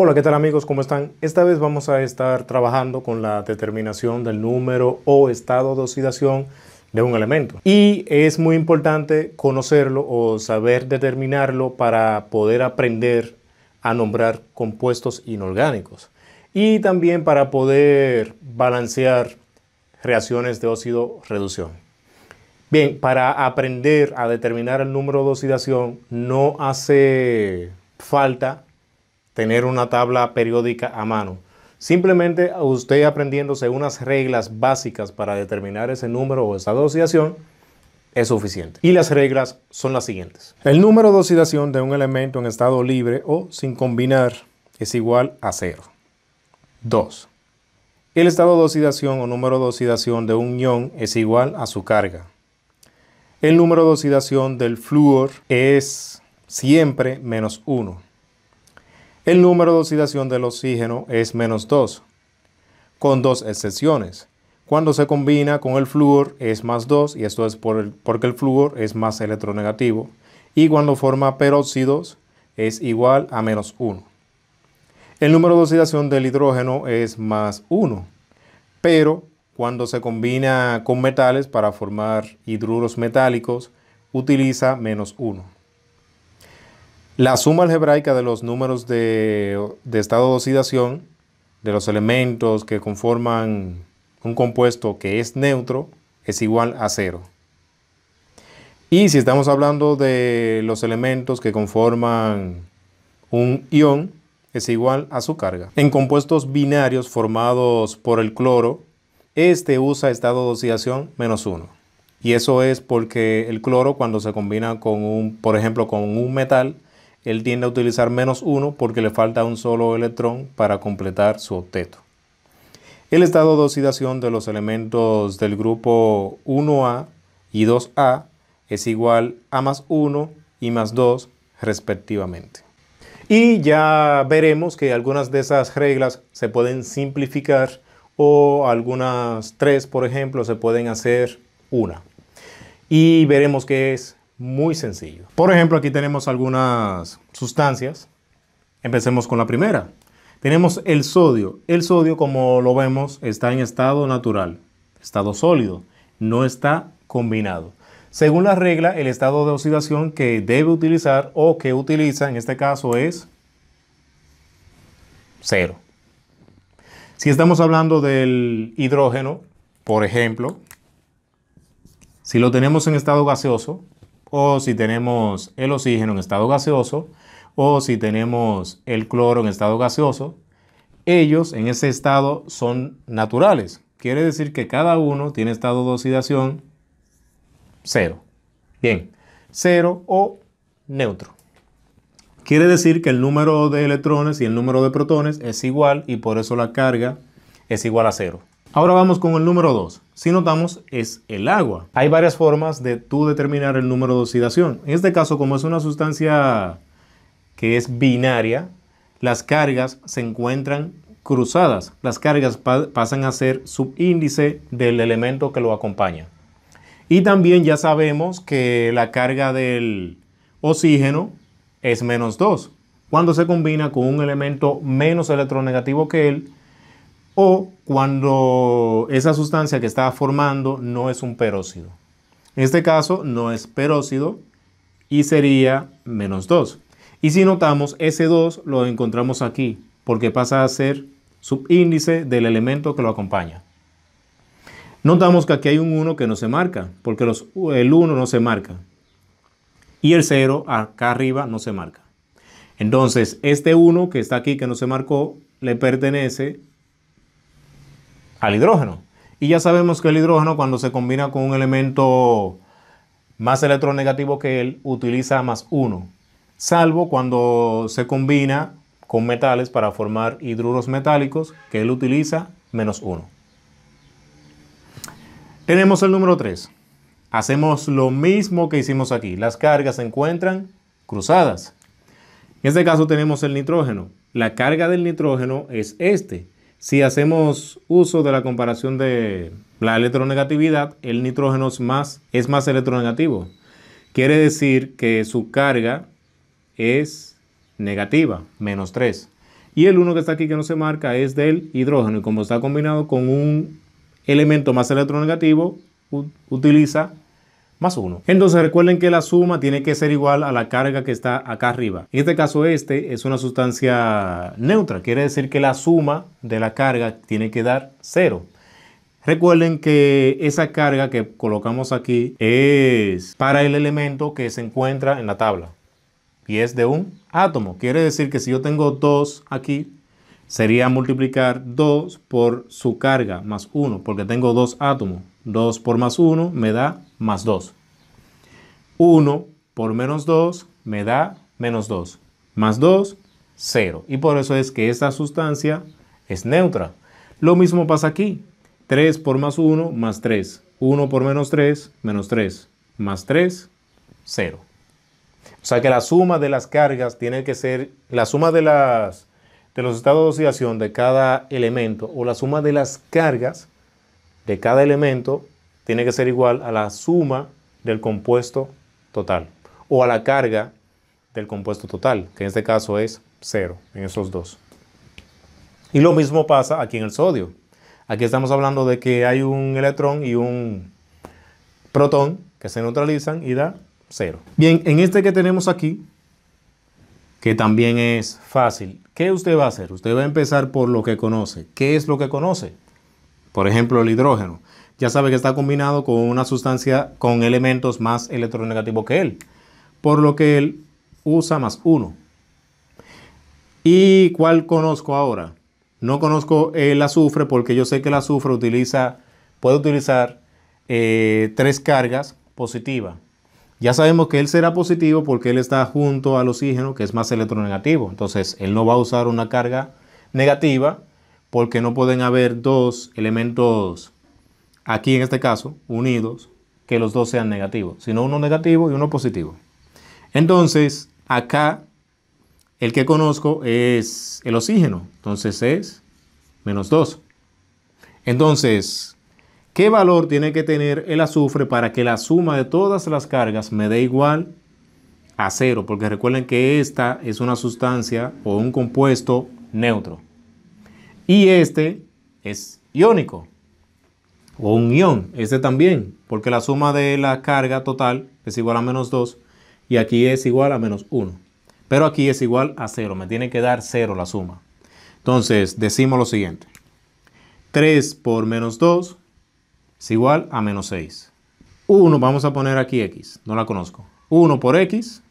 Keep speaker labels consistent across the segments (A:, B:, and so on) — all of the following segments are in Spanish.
A: Hola, ¿qué tal amigos? ¿Cómo están? Esta vez vamos a estar trabajando con la determinación del número o estado de oxidación de un elemento. Y es muy importante conocerlo o saber determinarlo para poder aprender a nombrar compuestos inorgánicos. Y también para poder balancear reacciones de óxido-reducción. Bien, para aprender a determinar el número de oxidación no hace falta tener una tabla periódica a mano. Simplemente usted aprendiéndose unas reglas básicas para determinar ese número o estado de oxidación es suficiente. Y las reglas son las siguientes. El número de oxidación de un elemento en estado libre o sin combinar es igual a cero. 2. El estado de oxidación o número de oxidación de un ion es igual a su carga. El número de oxidación del flúor es siempre menos 1 el número de oxidación del oxígeno es menos 2, con dos excepciones. Cuando se combina con el flúor es más 2 y esto es porque el flúor es más electronegativo y cuando forma peróxidos es igual a menos 1. El número de oxidación del hidrógeno es más 1, pero cuando se combina con metales para formar hidruros metálicos utiliza menos 1. La suma algebraica de los números de, estado de oxidación, de los elementos que conforman un compuesto que es neutro, es igual a cero. Y si estamos hablando de los elementos que conforman un ion, es igual a su carga. En compuestos binarios formados por el cloro, este usa estado de oxidación menos uno. Y eso es porque el cloro cuando se combina con un, por ejemplo, con un metal, él tiende a utilizar menos 1 porque le falta un solo electrón para completar su octeto. El estado de oxidación de los elementos del grupo 1A y 2A es igual a más 1 y más 2 respectivamente. Y ya veremos que algunas de esas reglas se pueden simplificar o algunas tres, por ejemplo, se pueden hacer una. Y veremos qué es muy sencillo. Por ejemplo, aquí tenemos algunas sustancias. Empecemos con la primera. Tenemos el sodio. El sodio, como lo vemos, está en estado natural, estado sólido, no está combinado. Según la regla, el estado de oxidación que debe utilizar o que utiliza en este caso es cero. Si estamos hablando del hidrógeno, por ejemplo, si lo tenemos en estado gaseoso, o si tenemos el oxígeno en estado gaseoso, o si tenemos el cloro en estado gaseoso, ellos en ese estado son naturales. Quiere decir que cada uno tiene estado de oxidación cero. Bien, cero o neutro. Quiere decir que el número de electrones y el número de protones es igual y por eso la carga es igual a cero. Ahora vamos con el número 2. Si notamos, es el agua. Hay varias formas de tú determinar el número de oxidación. En este caso, como es una sustancia que es binaria, las cargas se encuentran cruzadas. Las cargas pasan a ser subíndice del elemento que lo acompaña. Y también ya sabemos que la carga del oxígeno es menos 2. Cuando se combina con un elemento menos electronegativo que él, o cuando esa sustancia que está formando no es un peróxido. En este caso no es peróxido y sería menos 2. Y si notamos, ese 2 lo encontramos aquí porque pasa a ser subíndice del elemento que lo acompaña. Notamos que aquí hay un 1 que no se marca, porque el 1 no se marca. Y el 0 acá arriba no se marca. Entonces, este 1 que está aquí que no se marcó, le pertenece al hidrógeno. Y ya sabemos que el hidrógeno cuando se combina con un elemento más electronegativo que él, utiliza más uno salvo cuando se combina con metales para formar hidruros metálicos, que él utiliza menos 1. Tenemos el número 3. Hacemos lo mismo que hicimos aquí. Las cargas se encuentran cruzadas. En este caso tenemos el nitrógeno. La carga del nitrógeno es este, si hacemos uso de la comparación de la electronegatividad, el nitrógeno es más, electronegativo. Quiere decir que su carga es negativa, menos 3. Y el 1 que está aquí que no se marca es del hidrógeno. Y como está combinado con un elemento más electronegativo, utiliza más 1. Entonces recuerden que la suma tiene que ser igual a la carga que está acá arriba. En este caso este es una sustancia neutra, quiere decir que la suma de la carga tiene que dar 0. Recuerden que esa carga que colocamos aquí es para el elemento que se encuentra en la tabla y es de un átomo. Quiere decir que si yo tengo 2 aquí, sería multiplicar 2 por su carga más 1, porque tengo 2 átomos. 2 por más 1 me da más 2. 1 por menos 2 me da menos 2. Más 2, 0. Y por eso es que esta sustancia es neutra. Lo mismo pasa aquí. 3 por más 1, más 3. 1 por menos 3, menos 3. Más 3, 0. O sea que la suma de las cargas tiene que ser la suma de, las, de los estados de oxidación de cada elemento o la suma de las cargas de cada elemento tiene que ser igual a la suma del compuesto total o a la carga del compuesto total, que en este caso es cero en esos dos. Y lo mismo pasa aquí en el sodio. Aquí estamos hablando de que hay un electrón y un protón que se neutralizan y da cero. Bien, en este que tenemos aquí, que también es fácil, ¿qué usted va a hacer? Usted va a empezar por lo que conoce. ¿Qué es lo que conoce? Por ejemplo, el hidrógeno ya sabe que está combinado con una sustancia con elementos más electronegativos que él, por lo que él usa más uno. ¿Y cuál conozco ahora? No conozco el azufre porque yo sé que el azufre utiliza, puede utilizar eh, tres cargas positivas. Ya sabemos que él será positivo porque él está junto al oxígeno, que es más electronegativo. Entonces, él no va a usar una carga negativa porque no pueden haber dos elementos aquí en este caso, unidos, que los dos sean negativos, sino uno negativo y uno positivo. Entonces, acá el que conozco es el oxígeno, entonces es menos 2. Entonces, ¿qué valor tiene que tener el azufre para que la suma de todas las cargas me dé igual a cero? Porque recuerden que esta es una sustancia o un compuesto neutro. Y este es iónico o un Este también, porque la suma de la carga total es igual a menos 2 y aquí es igual a menos 1. Pero aquí es igual a 0, me tiene que dar 0 la suma. Entonces, decimos lo siguiente. 3 por menos 2 es igual a menos 6. 1, vamos a poner aquí x, no la conozco. 1 por x,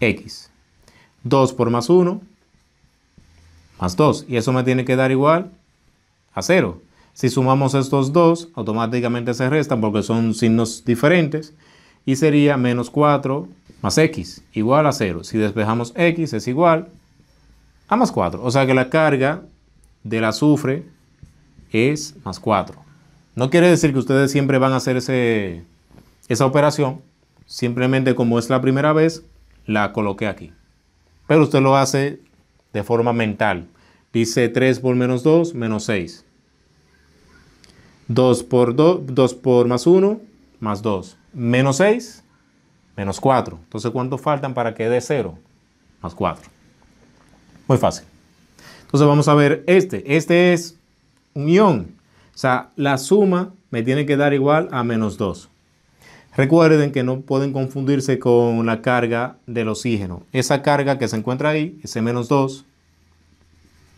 A: x. 2 por más 1, más 2. Y eso me tiene que dar igual a 0. Si sumamos estos dos, automáticamente se restan porque son signos diferentes y sería menos 4 más x igual a 0. Si despejamos x es igual a más 4. O sea que la carga del azufre es más 4. No quiere decir que ustedes siempre van a hacer esa operación. Simplemente como es la primera vez, la coloqué aquí. Pero usted lo hace de forma mental. Dice 3 por menos 2, menos 6. 2 por 2, 2 por más 1, más 2. Menos 6, menos 4. Entonces, ¿cuánto faltan para que dé 0? Más 4. Muy fácil. Entonces, vamos a ver este. Este es un ión. O sea, la suma me tiene que dar igual a menos 2. Recuerden que no pueden confundirse con la carga del oxígeno. Esa carga que se encuentra ahí, ese menos 2,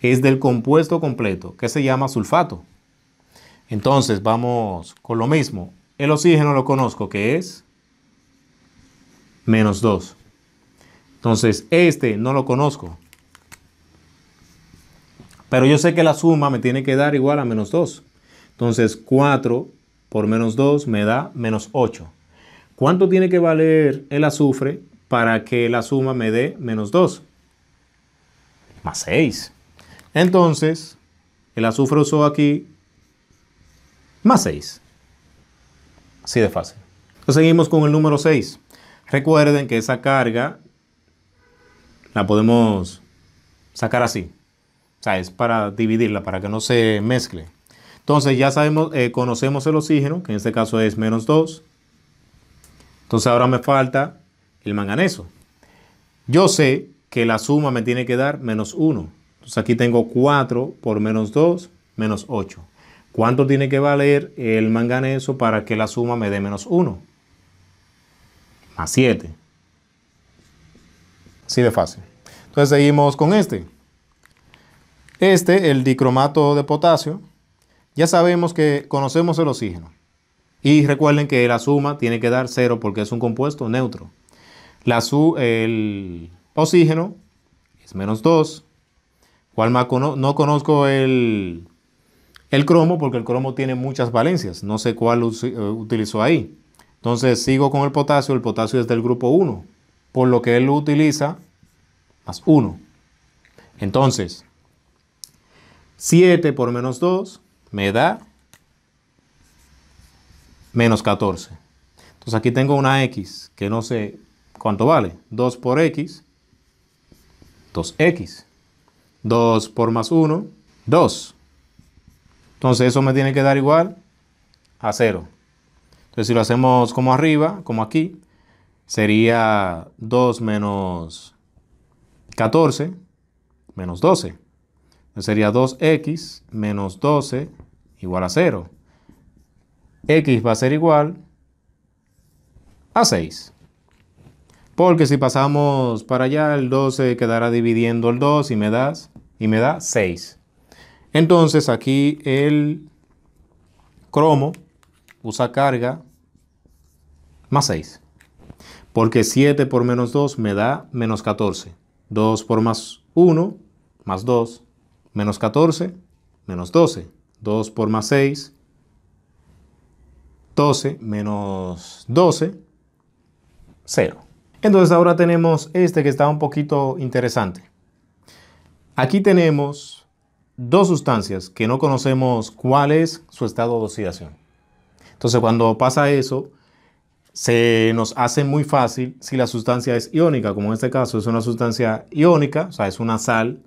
A: es del compuesto completo, que se llama sulfato. Entonces, vamos con lo mismo. El oxígeno lo conozco, que es menos 2. Entonces, este no lo conozco. Pero yo sé que la suma me tiene que dar igual a menos 2. Entonces, 4 por menos 2 me da menos 8. ¿Cuánto tiene que valer el azufre para que la suma me dé menos 2? Más 6. Entonces, el azufre usó aquí más 6. Así de fácil. Entonces seguimos con el número 6. Recuerden que esa carga la podemos sacar así. O sea, es para dividirla, para que no se mezcle. Entonces ya sabemos, eh, conocemos el oxígeno, que en este caso es menos 2. Entonces ahora me falta el manganeso. Yo sé que la suma me tiene que dar menos 1. Entonces aquí tengo 4 por menos 2, menos 8. ¿Cuánto tiene que valer el manganeso para que la suma me dé menos 1? Más 7. Así de fácil. Entonces seguimos con este. Este, el dicromato de potasio, ya sabemos que conocemos el oxígeno. Y recuerden que la suma tiene que dar 0 porque es un compuesto neutro. La el oxígeno es menos 2. ¿Cuál más no conozco el el cromo, porque el cromo tiene muchas valencias, no sé cuál eh, utilizó ahí. Entonces sigo con el potasio, el potasio es del grupo 1, por lo que él lo utiliza más 1. Entonces, 7 por menos 2 me da menos 14. Entonces aquí tengo una x que no sé cuánto vale. 2 por x, 2x. 2 por más 1, 2. Entonces eso me tiene que dar igual a 0. Entonces si lo hacemos como arriba, como aquí, sería 2 menos 14 menos 12. Entonces sería 2x menos 12 igual a 0. x va a ser igual a 6. Porque si pasamos para allá, el 12 quedará dividiendo el 2 y me, das, y me da 6. Entonces aquí el cromo usa carga más 6. Porque 7 por menos 2 me da menos 14. 2 por más 1 más 2 menos 14 menos 12. 2 por más 6 12 menos 12 0. Entonces ahora tenemos este que está un poquito interesante. Aquí tenemos dos sustancias que no conocemos cuál es su estado de oxidación. Entonces, cuando pasa eso, se nos hace muy fácil si la sustancia es iónica, como en este caso es una sustancia iónica, o sea, es una sal.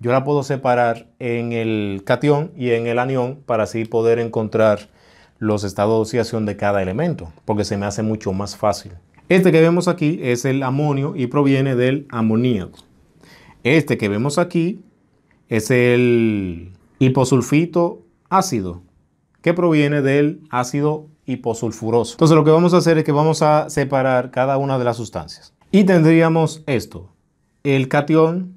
A: Yo la puedo separar en el catión y en el anión para así poder encontrar los estados de oxidación de cada elemento, porque se me hace mucho más fácil. Este que vemos aquí es el amonio y proviene del amoníaco. Este que vemos aquí es el hiposulfito ácido, que proviene del ácido hiposulfuroso. Entonces lo que vamos a hacer es que vamos a separar cada una de las sustancias. Y tendríamos esto, el catión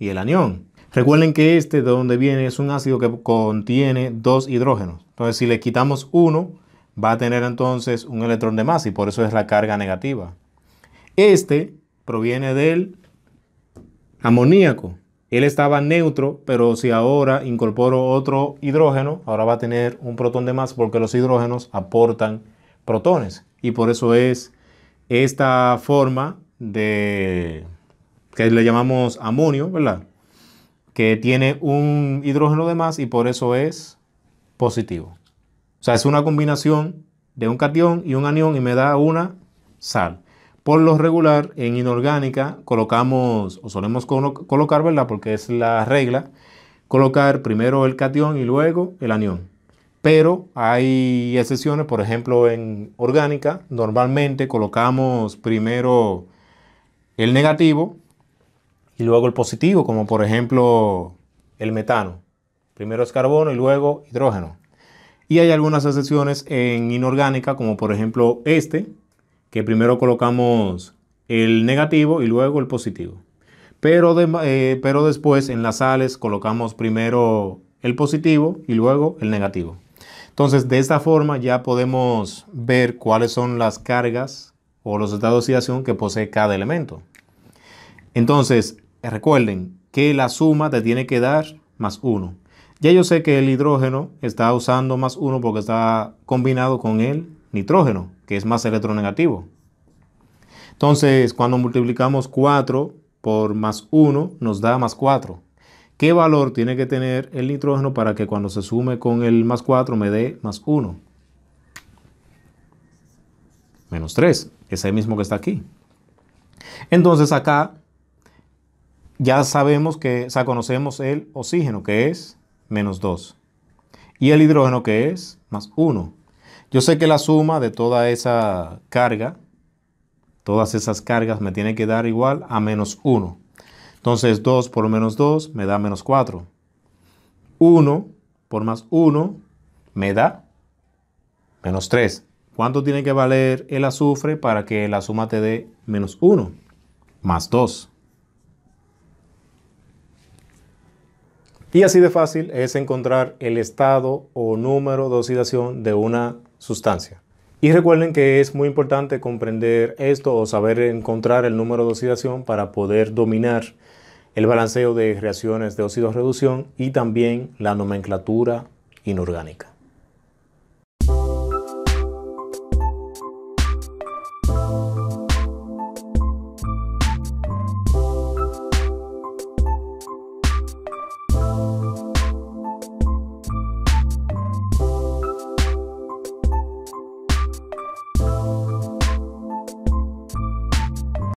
A: y el anión. Recuerden que este de donde viene es un ácido que contiene dos hidrógenos. Entonces si le quitamos uno, va a tener entonces un electrón de más y por eso es la carga negativa. Este proviene del amoníaco, él estaba neutro, pero si ahora incorporo otro hidrógeno, ahora va a tener un protón de más porque los hidrógenos aportan protones. Y por eso es esta forma de que le llamamos amonio, ¿verdad? Que tiene un hidrógeno de más y por eso es positivo. O sea, es una combinación de un cation y un anión y me da una sal. Por lo regular, en inorgánica colocamos, o solemos colocar, ¿verdad? Porque es la regla, colocar primero el cation y luego el anión. Pero hay excepciones, por ejemplo, en orgánica, normalmente colocamos primero el negativo y luego el positivo, como por ejemplo el metano. Primero es carbono y luego hidrógeno. Y hay algunas excepciones en inorgánica, como por ejemplo este, que primero colocamos el negativo y luego el positivo. Pero, eh, pero después en las sales colocamos primero el positivo y luego el negativo. Entonces, de esta forma ya podemos ver cuáles son las cargas o los estados de oxidación que posee cada elemento. Entonces, recuerden que la suma te tiene que dar más 1. Ya yo sé que el hidrógeno está usando más 1 porque está combinado con el nitrógeno que es más electronegativo. Entonces, cuando multiplicamos 4 por más 1, nos da más 4. ¿Qué valor tiene que tener el nitrógeno para que cuando se sume con el más 4 me dé más 1? Menos 3, ese mismo que está aquí. Entonces acá ya sabemos que, o sea, conocemos el oxígeno que es menos 2 y el hidrógeno que es más 1. Yo sé que la suma de toda esa carga, todas esas cargas me tiene que dar igual a menos 1. Entonces 2 por menos 2 me da menos 4. 1 por más 1 me da menos 3. ¿Cuánto tiene que valer el azufre para que la suma te dé menos 1? Más 2. Y así de fácil es encontrar el estado o número de oxidación de una sustancia. Y recuerden que es muy importante comprender esto o saber encontrar el número de oxidación para poder dominar el balanceo de reacciones de óxido-reducción y también la nomenclatura inorgánica.